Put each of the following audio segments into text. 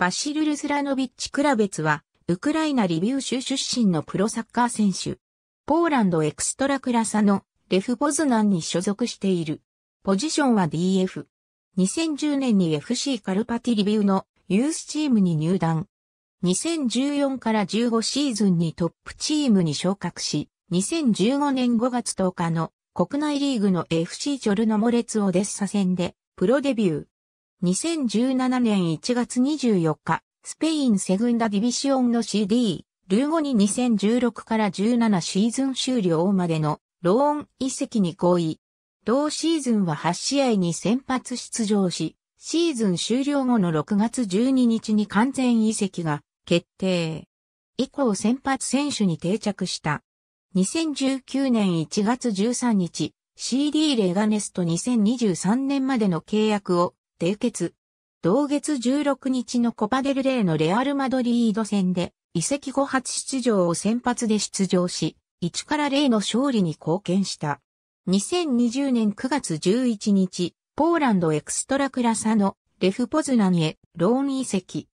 バシル・ルスラノビッチ・クラベツは、ウクライナリビウ州出身のプロサッカー選手。ポーランドエクストラクラサのレフ・ポズナンに所属している。ポジションは DF。2010年に FC カルパティリビウのユースチームに入団。2014から15シーズンにトップチームに昇格し、2015年5月10日の国内リーグの FC チョルノモレツオデッサ戦でプロデビュー。2017年1月24日、スペインセグンダディビシオンの CD、ルーゴに2016から17シーズン終了までのローン移籍に合意。同シーズンは8試合に先発出場し、シーズン終了後の6月12日に完全移籍が決定。以降先発選手に定着した。2019年1月13日、CD レガネスと2023年までの契約を締結。同月16日のコパデルレーのレアル・マドリード戦で、移籍後初出場を先発で出場し、1から0の勝利に貢献した。2020年9月11日、ポーランドエクストラクラサのレフポズナンへローン移籍。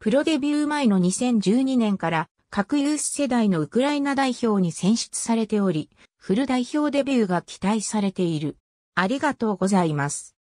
プロデビュー前の2012年から各ユース世代のウクライナ代表に選出されており、フル代表デビューが期待されている。ありがとうございます。